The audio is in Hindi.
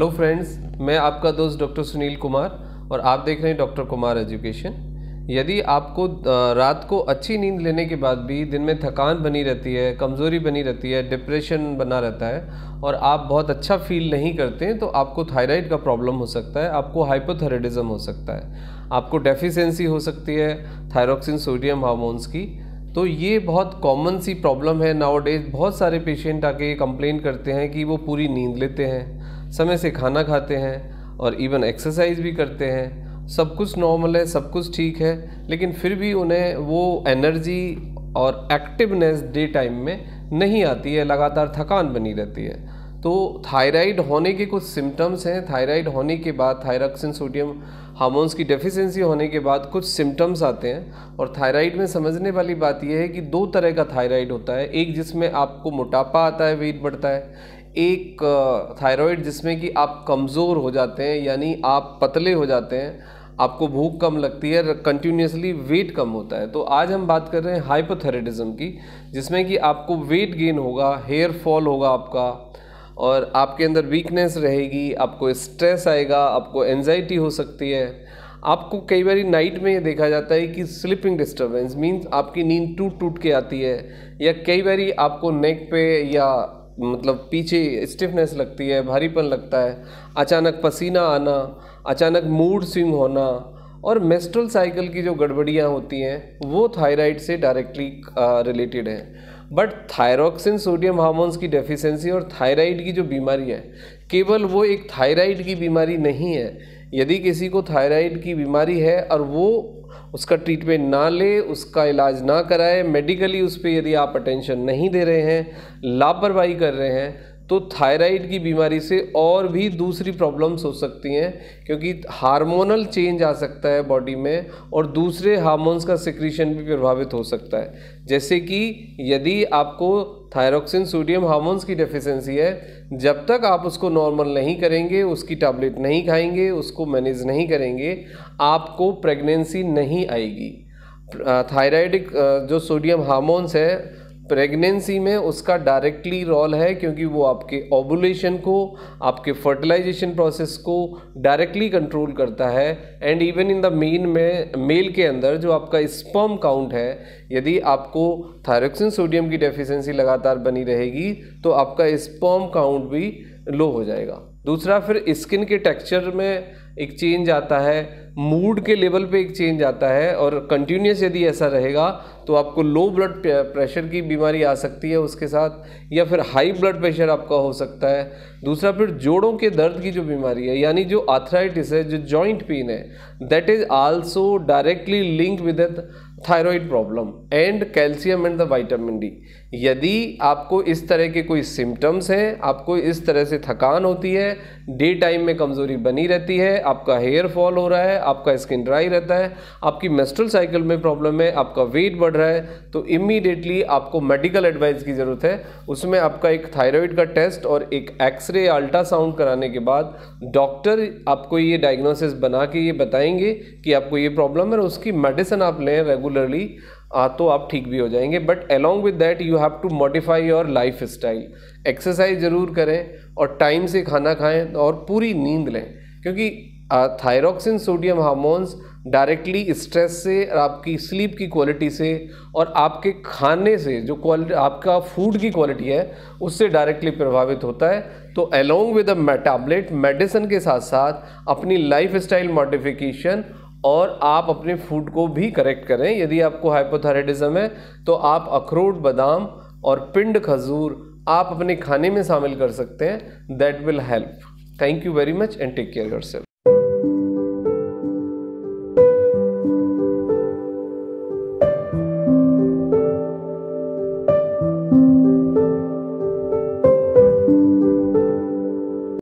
हेलो फ्रेंड्स मैं आपका दोस्त डॉक्टर सुनील कुमार और आप देख रहे हैं डॉक्टर कुमार एजुकेशन यदि आपको रात को अच्छी नींद लेने के बाद भी दिन में थकान बनी रहती है कमज़ोरी बनी रहती है डिप्रेशन बना रहता है और आप बहुत अच्छा फील नहीं करते हैं तो आपको थायराइड का प्रॉब्लम हो सकता है आपको हाइपोथायरेडिज्म हो सकता है आपको डेफिशेंसी हो सकती है थायरोक्सिन सोडियम हार्मोन्स की तो ये बहुत कॉमन सी प्रॉब्लम है नाउ डेज बहुत सारे पेशेंट आके ये कंप्लेन करते हैं कि वो पूरी नींद लेते हैं समय से खाना खाते हैं और इवन एक्सरसाइज भी करते हैं सब कुछ नॉर्मल है सब कुछ ठीक है लेकिन फिर भी उन्हें वो एनर्जी और एक्टिवनेस डे टाइम में नहीं आती है लगातार थकान बनी रहती है तो थायराइड होने के कुछ सिम्टम्स हैं थायराइड होने के बाद थायरॉक्सिन सोडियम हार्मोन्स की डेफिशिएंसी होने के बाद कुछ सिम्टम्स आते हैं और थायराइड में समझने वाली बात यह है कि दो तरह का थायराइड होता है एक जिसमें आपको मोटापा आता है वेट बढ़ता है एक थायराइड जिसमें कि आप कमज़ोर हो जाते हैं यानी आप पतले हो जाते हैं आपको भूख कम लगती है कंटिन्यूसली वेट कम होता है तो आज हम बात कर रहे हैं हाइपोथायरेटिज्म की जिसमें कि आपको वेट गेन होगा हेयर फॉल होगा आपका और आपके अंदर वीकनेस रहेगी आपको स्ट्रेस आएगा आपको एनजाइटी हो सकती है आपको कई बार नाइट में ये देखा जाता है कि स्लीपिंग डिस्टरबेंस मींस आपकी नींद टूट टूट के आती है या कई बार आपको नेक पे या मतलब पीछे स्टिफनेस लगती है भारीपन लगता है अचानक पसीना आना अचानक मूड स्विंग होना और मेस्ट्रल साइकिल की जो गड़बड़ियाँ होती हैं वो थायराइड से डायरेक्टली रिलेटेड हैं बट थायरोक्सिन सोडियम हार्मोन्स की डेफिशिएंसी और थायराइड की जो बीमारी है केवल वो एक थायराइड की बीमारी नहीं है यदि किसी को थायराइड की बीमारी है और वो उसका ट्रीटमेंट ना ले उसका इलाज ना कराए मेडिकली उस पर यदि आप अटेंशन नहीं दे रहे हैं लापरवाही कर रहे हैं तो थायराइड की बीमारी से और भी दूसरी प्रॉब्लम्स हो सकती हैं क्योंकि हार्मोनल चेंज आ सकता है बॉडी में और दूसरे हार्मोन्स का सिक्रीशन भी प्रभावित हो सकता है जैसे कि यदि आपको थायरोक्सिन सोडियम हार्मोन्स की डेफिशिएंसी है जब तक आप उसको नॉर्मल नहीं करेंगे उसकी टैबलेट नहीं खाएंगे उसको मैनेज नहीं करेंगे आपको प्रेगनेंसी नहीं आएगी थायराइड जो सोडियम हार्मोन्स है प्रेगनेंसी में उसका डायरेक्टली रोल है क्योंकि वो आपके ओबुलेशन को आपके फर्टिलाइजेशन प्रोसेस को डायरेक्टली कंट्रोल करता है and even in the men में मेल के अंदर जो आपका स्पर्म काउंट है यदि आपको थायरोक्सिन सोडियम की डेफिशिएंसी लगातार बनी रहेगी तो आपका स्पर्म काउंट भी लो हो जाएगा दूसरा फिर स्किन के टेक्सचर में एक चेंज आता है मूड के लेवल पे एक चेंज आता है और कंटिन्यूस यदि ऐसा रहेगा तो आपको लो ब्लड प्रेशर की बीमारी आ सकती है उसके साथ या फिर हाई ब्लड प्रेशर आपका हो सकता है दूसरा फिर जोड़ों के दर्द की जो बीमारी है यानी जो आर्थराइटिस है जो जॉइंट पेन है that is also directly link with thyroid problem and calcium and the vitamin D यदि आपको इस तरह के कोई सिम्टम्स हैं आपको इस तरह से थकान होती है डे टाइम में कमज़ोरी बनी रहती है आपका हेयर फॉल हो रहा है आपका स्किन ड्राई रहता है आपकी मेस्ट्रल साइकिल में प्रॉब्लम है आपका वेट बढ़ रहा है तो इमीडिएटली आपको मेडिकल एडवाइस की ज़रूरत है उसमें आपका एक थायराइड का टेस्ट और एक एक्सरे अल्ट्रासाउंड कराने के बाद डॉक्टर आपको ये डायग्नोसिस बना के ये बताएंगे कि आपको ये प्रॉब्लम है और उसकी मेडिसिन आप लें रेगुलरली आ, तो आप ठीक भी हो जाएंगे but along with that you have to modify your lifestyle exercise ज़रूर करें और टाइम से खाना खाएं और पूरी नींद लें क्योंकि thyroxine sodium hormones directly stress से आपकी स्लीप की क्वालिटी से और आपके खाने से जो क्वालिटी आपका फूड की क्वालिटी है उससे डायरेक्टली प्रभावित होता है तो along with a metabolite medicine के साथ साथ अपनी लाइफ स्टाइल मॉडिफिकेशन और आप अपने फूड को भी करेक्ट करें यदि आपको हाइपोथायरेटिज्म है तो आप अखरोट बादाम और पिंड खजूर आप अपने खाने में शामिल कर सकते हैं that will help thank you very much and take care your self